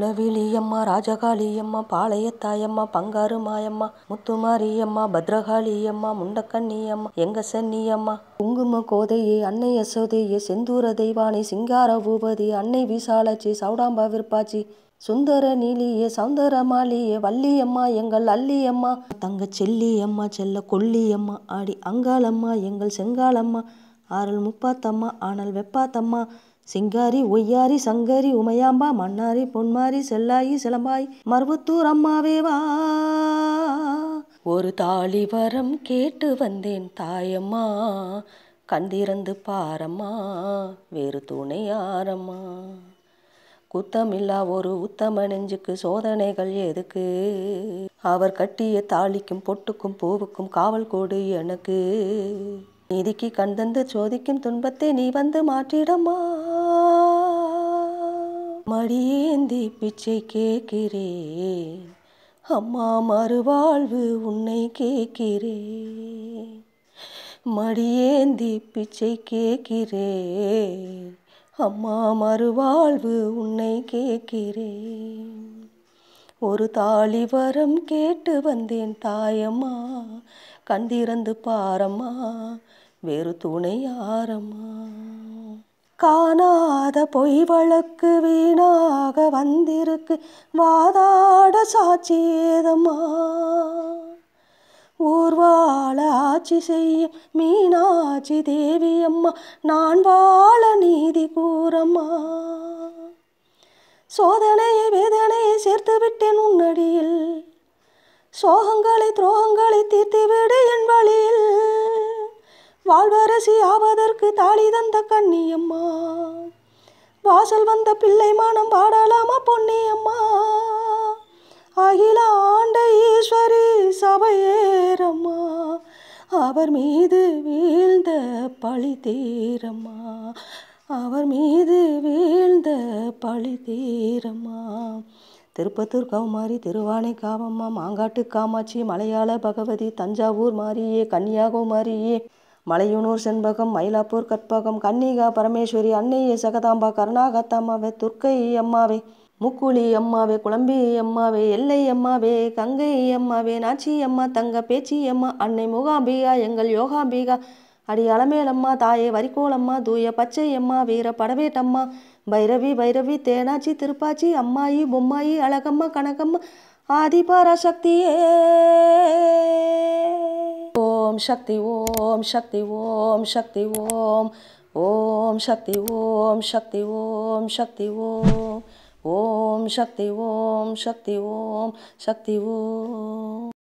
குலவிழியம்மா ராஜகாளியம்மா பாளையத்தாயம்மா பங்காறு மாயம்மா முத்துமாரியம்மா பத்ரகாளியம்மா முண்டக்கண்ணியம்மா எங்க சென்னியம்மா குங்கும கோதையே அன்னை யசோதையே செந்தூர தெய்வானை சிங்கார பூபதி அன்னை விசாலாச்சி சௌடாம்பா விற்பாச்சி சுந்தர நீலியே மாலியே வள்ளியம்மா எங்கள் அல்லியம்மா தங்க செல்லியம்மா செல்ல கொல்லியம்மா ஆடி அங்காளம்மா எங்கள் செங்காலம்மா ஆறல் முப்பாத்தம்மா ஆனால் வெப்பாத்தம்மா சிங்காரி ஒய்யாரி சங்கரி உமையாம்பா மன்னாரி பொன்மாரி செல்லாயி சிலம்பாய் மருவத்தூர் வா ஒரு தாலி வரம் கேட்டு வந்தேன் தாயம்மா கந்திறந்து பாரம்மா வேறு துணை ஆரம்மா குத்தமில்லா ஒரு உத்தம நெஞ்சுக்கு சோதனைகள் எதுக்கு அவர் கட்டிய தாலிக்கும் பொட்டுக்கும் பூவுக்கும் காவல் கோடு எனக்கு நீதிக்கு தந்து சோதிக்கும் துன்பத்தை நீ வந்து மாற்றிடமா மடியேந்தி பிச்சை கேட்கிறேன் அம்மா மறுவாழ்வு உன்னை கேட்கிறேன் மடியேந்தி பிச்சை கேட்கிறேன் அம்மா மறுவாழ்வு உன்னை கேட்கிறேன் ஒரு தாலி வரம் கேட்டு வந்தேன் தாயம்மா கண்திறந்து பாரம்மா வேறு துணை ஆரம்மா காணாத பொய் வழக்கு வீணாக வந்திருக்கு வாதாட சாட்சியேதம்மா ஊர்வாழ ஆட்சி செய்யும் மீனாட்சி தேவி அம்மா நான் வாழ நீதி கூறம்மா சோதனையை வேதனையை சேர்த்து விட்டேன் உன்னடியில் சோகங்களை துரோகங்களை தீர்த்துவிடு என் வழியில் வாழ்வரசி ஆவதற்கு தாலி தந்த கண்ணியம்மா வாசல் வந்த பிள்ளை மானம் பாடலாமா பொன்னியம்மா அகில ஆண்ட ஈஸ்வரி சபையேரம்மா அவர் மீது வீழ்ந்த பழி தீரம்மா அவர் மீது வீழ்ந்த பழி தீரம்மா திருப்பத்தூர் கௌமாரி திருவானை காவம்மா மாங்காட்டு காமாட்சி மலையாள பகவதி தஞ்சாவூர் மாரியே கன்னியாகுமாரியே மலையனூர் செண்பகம் மயிலாப்பூர் கற்பகம் கன்னிகா பரமேஸ்வரி அன்னையே சகதாம்பா கருணாகத்தாமாவே துர்க்கை அம்மாவே முக்குழி அம்மாவே குழம்பி அம்மாவே எல்லை அம்மாவே கங்கை அம்மாவே நாச்சி அம்மா தங்க பேச்சி அம்மா அன்னை முகாம்பிகா எங்கள் யோகாம்பிகா அடி அலமேலம்மா தாயே வரிக்கோளம்மா தூய பச்சை அம்மா வீர படவேட்டம்மா பைரவி பைரவி தேனாச்சி திருப்பாச்சி அம்மாயி பொம்மாயி அழகம்மா கனகம்மா ஆதிபாரா ॐ शक्ति ॐ शक्ति ॐ शक्ति ॐ ॐ शक्ति ॐ सती ओं ॐ शक्ति ॐ शक्ति ॐ शक्ति ॐ